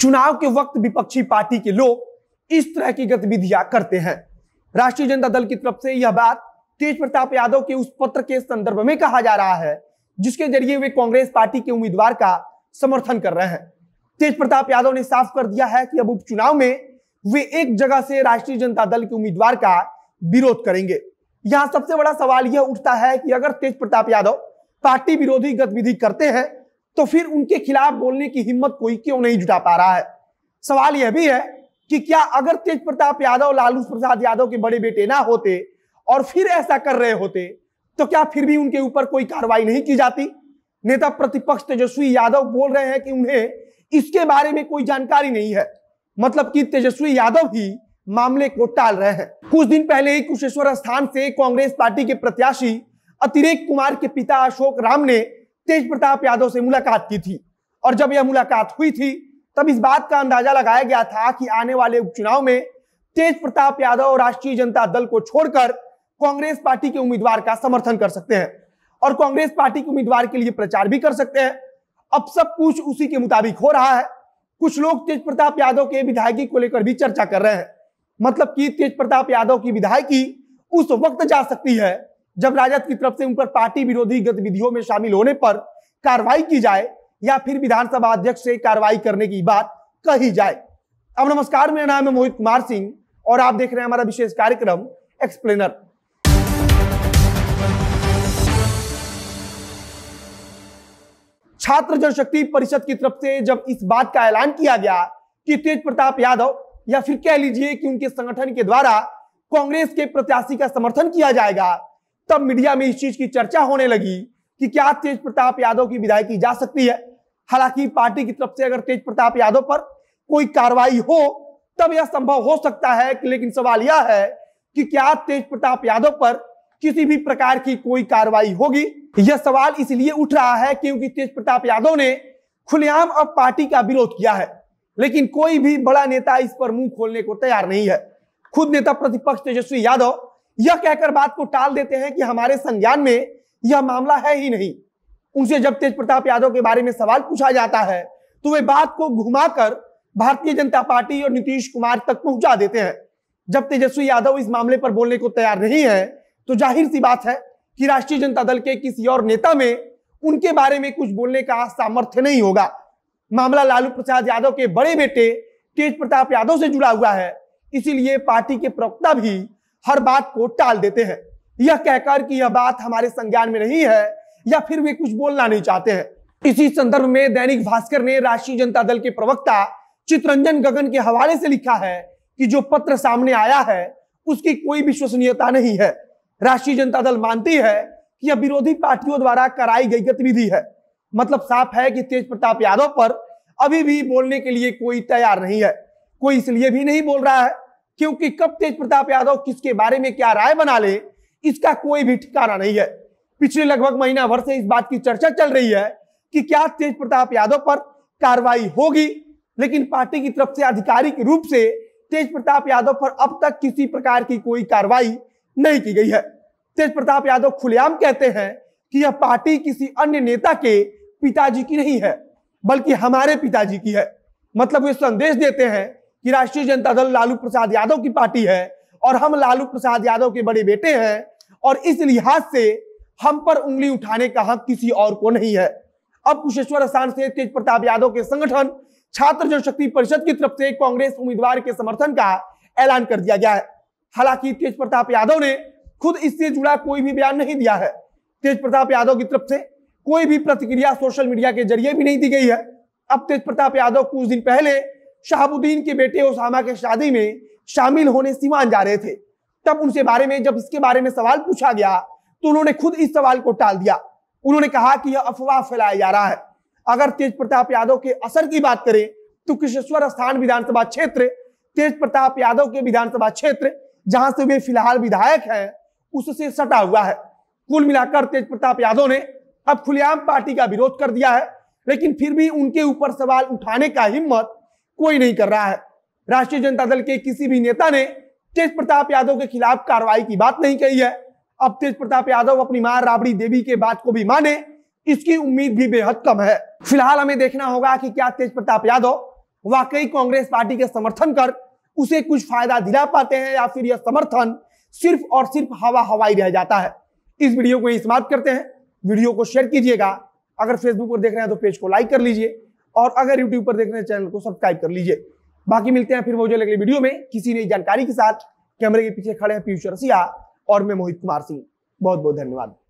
चुनाव के वक्त विपक्षी पार्टी के लोग इस तरह की गतिविधियां करते हैं राष्ट्रीय जनता दल की तरफ से यह बात तेज प्रताप यादव के उस पत्र के संदर्भ में कहा जा रहा है जिसके जरिए वे कांग्रेस पार्टी के उम्मीदवार का समर्थन कर रहे हैं तेज प्रताप यादव ने साफ कर दिया है कि अब उपचुनाव में वे एक जगह से राष्ट्रीय जनता दल के उम्मीदवार का विरोध करेंगे यहां सबसे बड़ा सवाल यह उठता है कि अगर तेज प्रताप यादव पार्टी विरोधी गतिविधि करते हैं तो फिर उनके खिलाफ बोलने की हिम्मत कोई क्यों नहीं जुटा पा रहा है सवाल यह भी है कि क्या अगर तेज प्रताप यादव लालू प्रसाद यादव के बड़े बेटे ना होते और फिर ऐसा कर रहे होते तो क्या फिर भी उनके ऊपर कोई कार्रवाई नहीं की जाती नेता प्रतिपक्ष तेजस्वी यादव बोल रहे हैं कि उन्हें इसके बारे में कोई जानकारी नहीं है मतलब कि तेजस्वी यादव ही मामले को टाल रहे हैं कुछ दिन पहले ही कुशेश्वर स्थान से कांग्रेस पार्टी के प्रत्याशी अतिरेक कुमार के पिता अशोक राम ने तेज प्रताप यादव से मुलाकात की थी और जब यह मुलाकात हुई थी तब इस बात का अंदाजा लगाया गया था कि आने वाले उपचुनाव में तेज प्रताप यादव राष्ट्रीय जनता दल को छोड़कर कांग्रेस पार्टी के उम्मीदवार का समर्थन कर सकते हैं और कांग्रेस पार्टी के उम्मीदवार के लिए प्रचार भी कर सकते हैं अब सब कुछ उसी के मुताबिक हो रहा है कुछ लोग तेज प्रताप यादव के विधायकी को लेकर भी चर्चा कर रहे हैं मतलब कि तेज प्रताप यादव की विधायकी उस वक्त जा सकती है जब राजद की तरफ से उन पर पार्टी विरोधी गतिविधियों में शामिल होने पर कार्रवाई की जाए या फिर विधानसभा अध्यक्ष से कार्रवाई करने की बात कही जाए अब नमस्कार मेरा नाम है मोहित कुमार सिंह और आप देख रहे हैं हमारा विशेष कार्यक्रम एक्सप्लेनर छात्र जनशक्ति परिषद की तरफ से जब इस बात का ऐलान किया गया कि तेज प्रताप यादव या फिर कह लीजिए कि उनके संगठन के द्वारा कांग्रेस के प्रत्याशी का समर्थन किया जाएगा तब मीडिया में इस चीज की चर्चा होने लगी कि क्या तेज प्रताप यादव की की जा सकती है हालांकि पार्टी की तरफ से अगर तेज प्रताप यादव पर कोई कार्रवाई हो तब यह संभव हो सकता है कि लेकिन सवाल यह है कि क्या तेज प्रताप यादव पर किसी भी प्रकार की कोई कार्रवाई होगी यह सवाल इसलिए उठ रहा है क्योंकि तेज प्रताप यादव ने खुलेआम अब पार्टी का विरोध किया है लेकिन कोई भी बड़ा नेता इस पर मुंह खोलने को तैयार नहीं है खुद नेता प्रतिपक्ष तेजस्वी यादव यह कहकर बात को टाल देते हैं कि हमारे संज्ञान में यह मामला है ही नहीं उनसे जब तेज प्रताप यादव के बारे में सवाल पूछा जाता है तो वे बात को घुमाकर भारतीय जनता पार्टी और नीतीश कुमार तक पहुंचा देते हैं जब तेजस्वी यादव इस मामले पर बोलने को तैयार नहीं है तो जाहिर सी बात है कि राष्ट्रीय जनता दल के किसी और नेता में उनके बारे में कुछ बोलने का सामर्थ्य नहीं होगा मामला लालू प्रसाद यादव के बड़े बेटे तेज प्रताप यादव से जुड़ा हुआ है इसीलिए पार्टी के प्रवक्ता भी हर बात को टाल देते हैं यह कहकर कि यह बात हमारे संज्ञान में नहीं है या फिर वे कुछ बोलना नहीं चाहते हैं इसी संदर्भ में दैनिक भास्कर ने राष्ट्रीय जनता दल के प्रवक्ता चित्रंजन गगन के हवाले से लिखा है कि जो पत्र सामने आया है उसकी कोई विश्वसनीयता नहीं है राष्ट्रीय जनता दल मानती है कि यह विरोधी पार्टियों द्वारा कराई गई गतिविधि है मतलब साफ है कि तेज प्रताप यादव पर अभी भी बोलने के लिए कोई तैयार नहीं है कोई इसलिए भी नहीं बोल रहा है क्योंकि कब तेज प्रताप यादव किसके बारे में क्या राय बना ले इसका कोई भी ठिकाना नहीं है पिछले लगभग महीना भर से इस बात की चर्चा चल रही है कि क्या तेज प्रताप यादव पर कार्रवाई होगी लेकिन पार्टी की तरफ से आधिकारिक रूप से तेज प्रताप यादव पर अब तक किसी प्रकार की कोई कार्रवाई नहीं की गई है तेज प्रताप यादव खुलेआम कहते हैं कि यह पार्टी किसी अन्य नेता के पिताजी की नहीं है बल्कि हमारे पिताजी की है मतलब वे संदेश देते हैं कि राष्ट्रीय जनता दल लालू प्रसाद यादव की पार्टी है और हम लालू प्रसाद यादव के बड़े बेटे हैं और इस लिहाज से हम पर उंगली उठाने का हक किसी और को नहीं है अब कुशेश्वर स्थान से तेज प्रताप यादव के संगठन छात्र जनशक्ति परिषद की तरफ से कांग्रेस उम्मीदवार के समर्थन का ऐलान कर दिया गया है हालांकि तेज प्रताप यादव ने खुद इससे जुड़ा कोई भी बयान नहीं दिया है तेज प्रताप यादव की तरफ से कोई भी प्रतिक्रिया सोशल मीडिया के जरिए भी नहीं दी गई है अब तेज प्रताप यादव कुछ दिन पहले शहाबुद्दीन के बेटे ओसामा के शादी में शामिल होने सिवान जा रहे थे तब उनसे बारे में जब इसके बारे में सवाल पूछा गया तो उन्होंने खुद इस सवाल को टाल दिया उन्होंने कहा कि यह अफवाह फैलाया जा रहा है अगर तेज प्रताप यादव के असर की बात करें तो किशेश्वर स्थान विधानसभा क्षेत्र तेज प्रताप यादव के विधानसभा क्षेत्र जहां से वे फिलहाल विधायक हैं उससे सटा हुआ है कुल मिलाकर तेज प्रताप यादव ने अब खुलेआम पार्टी का विरोध कर दिया है लेकिन फिर भी उनके ऊपर सवाल उठाने का हिम्मत कोई नहीं कर रहा है राष्ट्रीय जनता दल के किसी भी नेता ने तेज प्रताप यादव के खिलाफ कार्रवाई की बात नहीं कही है अब तेज प्रताप यादव अपनी मां राबड़ी देवी के बात को भी माने इसकी उम्मीद भी बेहद कम है फिलहाल हमें देखना होगा कि क्या तेज प्रताप यादव वाकई कांग्रेस पार्टी के समर्थन कर उसे कुछ फायदा दिला पाते हैं या फिर यह समर्थन सिर्फ और सिर्फ हवा हवाई रह जाता है इस वीडियो को यही समाप्त करते हैं वीडियो को शेयर कीजिएगा अगर फेसबुक पर देख रहे हैं तो पेज को लाइक कर लीजिए और अगर यूट्यूब पर देख रहे हैं चैनल को सब्सक्राइब कर लीजिए बाकी मिलते हैं फिर मुझे अगले वीडियो में किसी नई जानकारी के साथ कैमरे के पीछे खड़े हैं पीयूष रसिया और मैं मोहित कुमार सिंह बहुत बहुत धन्यवाद